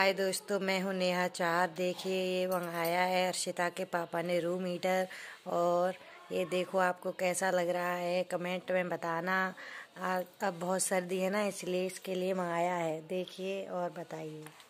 हाय दोस्तों मैं हूँ नेहा चार देखिए ये मंगाया है अर्षिता के पापा ने रूम हीटर और ये देखो आपको कैसा लग रहा है कमेंट में बताना अब बहुत सर्दी है ना इसलिए इसके लिए मंगाया है देखिए और बताइए